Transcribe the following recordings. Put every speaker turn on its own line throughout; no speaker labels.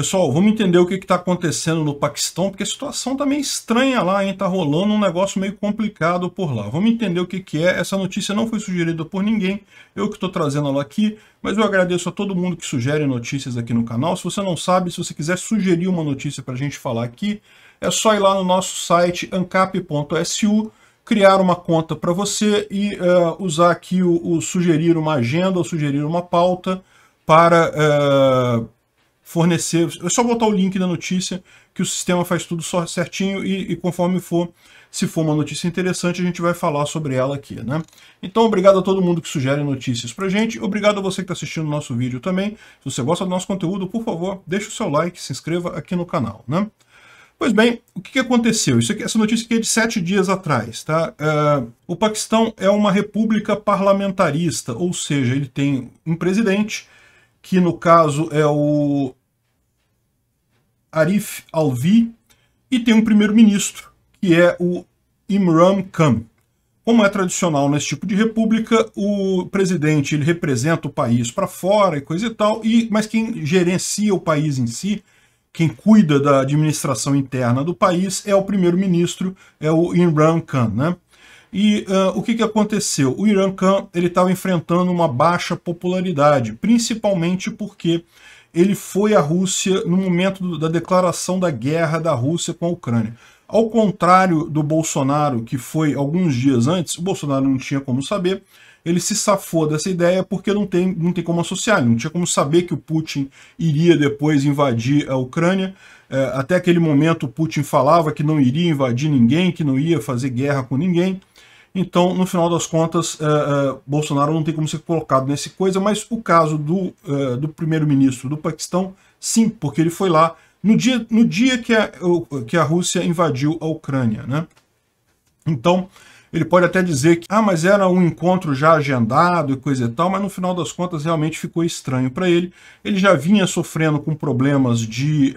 Pessoal, vamos entender o que está acontecendo no Paquistão, porque a situação está tá meio estranha lá, está rolando um negócio meio complicado por lá. Vamos entender o que, que é. Essa notícia não foi sugerida por ninguém, eu que estou trazendo ela aqui, mas eu agradeço a todo mundo que sugere notícias aqui no canal. Se você não sabe, se você quiser sugerir uma notícia para a gente falar aqui, é só ir lá no nosso site ancap.su, criar uma conta para você e uh, usar aqui o, o, sugerir uma agenda ou sugerir uma pauta para... Uh, fornecer, é só botar o link da notícia que o sistema faz tudo só certinho e, e, conforme for, se for uma notícia interessante, a gente vai falar sobre ela aqui, né? Então, obrigado a todo mundo que sugere notícias pra gente, obrigado a você que está assistindo o nosso vídeo também. Se você gosta do nosso conteúdo, por favor, deixa o seu like, se inscreva aqui no canal, né? Pois bem, o que, aconteceu? Isso aqui, essa notícia aqui é de sete dias atrás. Tá? É, o Paquistão é uma república parlamentarista, ou seja, ele tem um presidente, que no caso é o Arif Alvi, e tem um primeiro-ministro, que é o Imran Khan. Como é tradicional nesse tipo de república, o presidente ele representa o país para fora e coisa e tal, e, mas quem gerencia o país em si, quem cuida da administração interna do país, é o primeiro-ministro, é o Imran Khan. Né? E uh, o que, que aconteceu? O Imran Khan estava enfrentando uma baixa popularidade, principalmente porque ele foi à Rússia no momento da declaração da guerra da Rússia com a Ucrânia. Ao contrário do Bolsonaro, que foi alguns dias antes, o Bolsonaro não tinha como saber, ele se safou dessa ideia porque não tem, não tem como associar, não tinha como saber que o Putin iria depois invadir a Ucrânia. É, até aquele momento, o Putin falava que não iria invadir ninguém, que não ia fazer guerra com ninguém. Então, no final das contas, é, é, Bolsonaro não tem como ser colocado nesse coisa, mas o caso do, é, do primeiro-ministro do Paquistão, sim, porque ele foi lá no dia, no dia que, a, que a Rússia invadiu a Ucrânia. Né? Então, ele pode até dizer que, ah, mas era um encontro já agendado e coisa e tal, mas no final das contas realmente ficou estranho para ele. Ele já vinha sofrendo com problemas de,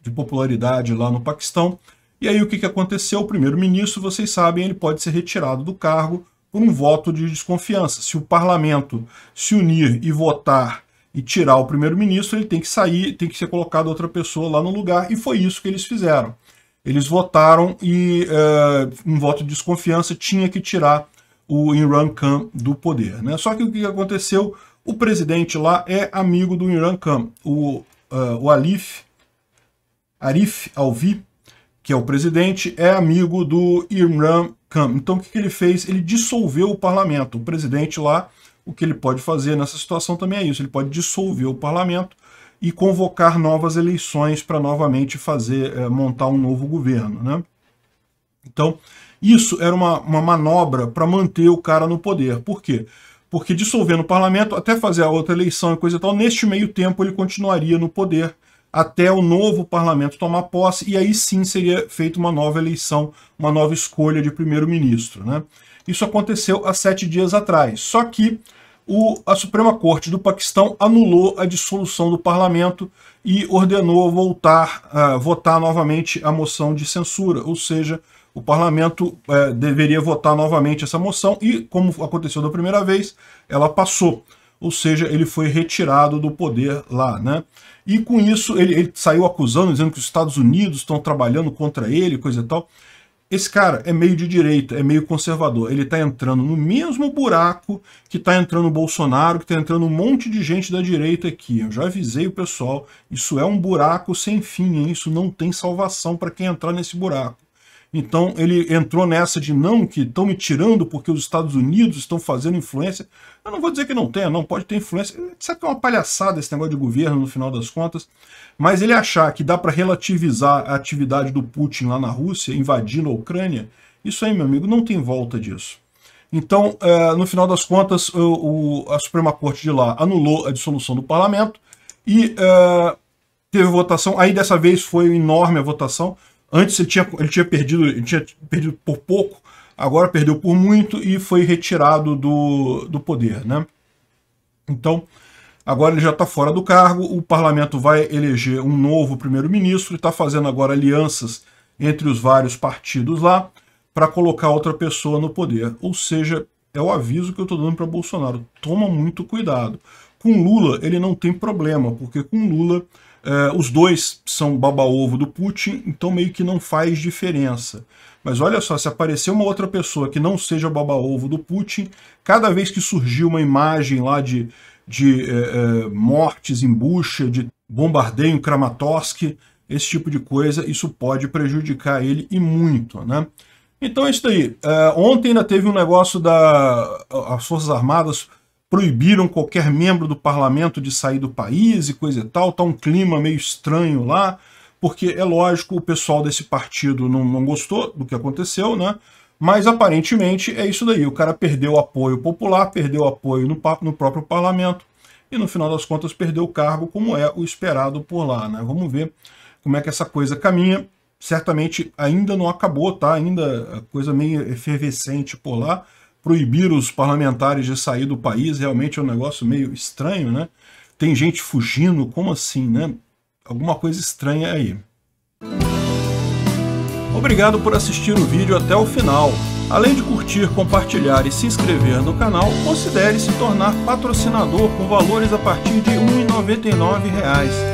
de popularidade lá no Paquistão, e aí o que, que aconteceu? O primeiro-ministro, vocês sabem, ele pode ser retirado do cargo por um voto de desconfiança. Se o parlamento se unir e votar e tirar o primeiro-ministro, ele tem que sair, tem que ser colocado outra pessoa lá no lugar, e foi isso que eles fizeram. Eles votaram e é, um voto de desconfiança tinha que tirar o Imran Khan do poder. Né? Só que o que aconteceu? O presidente lá é amigo do Imran Khan. O, uh, o Alif, Arif Alvi, que é o presidente, é amigo do Imran Khan. Então o que, ele fez? Ele dissolveu o parlamento. O presidente lá, o que ele pode fazer nessa situação também é isso, ele pode dissolver o parlamento e convocar novas eleições para novamente fazer é, montar um novo governo. Né? Então, isso era uma, uma manobra para manter o cara no poder. Por quê? Porque dissolvendo o parlamento, até fazer a outra eleição e coisa e tal, neste meio tempo ele continuaria no poder até o novo parlamento tomar posse, e aí sim seria feita uma nova eleição, uma nova escolha de primeiro-ministro. Né? Isso aconteceu há sete dias atrás. Só que o, a Suprema Corte do Paquistão anulou a dissolução do parlamento e ordenou voltar a uh, votar novamente a moção de censura, ou seja, o parlamento uh, deveria votar novamente essa moção e, como aconteceu da primeira vez, ela passou ou seja, ele foi retirado do poder lá, né? E com isso ele, ele saiu acusando, dizendo que os Estados Unidos estão trabalhando contra ele, coisa e tal. Esse cara é meio de direita, é meio conservador. Ele está entrando no mesmo buraco que está entrando o Bolsonaro, que está entrando um monte de gente da direita aqui. Eu já avisei o pessoal, isso é um buraco sem fim, hein? isso não tem salvação para quem entrar nesse buraco. Então ele entrou nessa de não, que estão me tirando porque os Estados Unidos estão fazendo influência. Eu não vou dizer que não tenha, não, pode ter influência. Sabe que é uma palhaçada esse negócio de governo no final das contas? Mas ele achar que dá para relativizar a atividade do Putin lá na Rússia, invadindo a Ucrânia, isso aí, meu amigo, não tem volta disso. Então, é, no final das contas, a Suprema Corte de lá anulou a dissolução do parlamento e é, teve votação. Aí dessa vez foi enorme a votação. Antes ele tinha, ele tinha perdido, ele tinha perdido por pouco, agora perdeu por muito e foi retirado do, do poder. Né? Então, agora ele já está fora do cargo, o parlamento vai eleger um novo primeiro-ministro e está fazendo agora alianças entre os vários partidos lá para colocar outra pessoa no poder. Ou seja, é o aviso que eu estou dando para Bolsonaro. Toma muito cuidado. Com Lula, ele não tem problema, porque com Lula Uh, os dois são baba-ovo do Putin, então meio que não faz diferença. Mas olha só, se aparecer uma outra pessoa que não seja baba-ovo do Putin, cada vez que surgir uma imagem lá de, de uh, uh, mortes em bucha, de bombardeio em Kramatorsk, esse tipo de coisa, isso pode prejudicar ele e muito, né? Então é isso aí ontem ainda teve um negócio da... As Forças Armadas proibiram qualquer membro do parlamento de sair do país e coisa e tal, tá um clima meio estranho lá, porque é lógico, o pessoal desse partido não, não gostou do que aconteceu, né? Mas aparentemente é isso daí, o cara perdeu apoio popular, perdeu apoio no, no próprio parlamento, e no final das contas perdeu o cargo, como é o esperado por lá. Né? Vamos ver como é que essa coisa caminha. Certamente ainda não acabou, tá? Ainda é coisa meio efervescente por lá proibir os parlamentares de sair do país, realmente é um negócio meio estranho, né? Tem gente fugindo, como assim, né? Alguma coisa estranha aí. Obrigado por assistir o vídeo até o final. Além de curtir, compartilhar e se inscrever no canal, considere se tornar patrocinador com valores a partir de R$ 1,99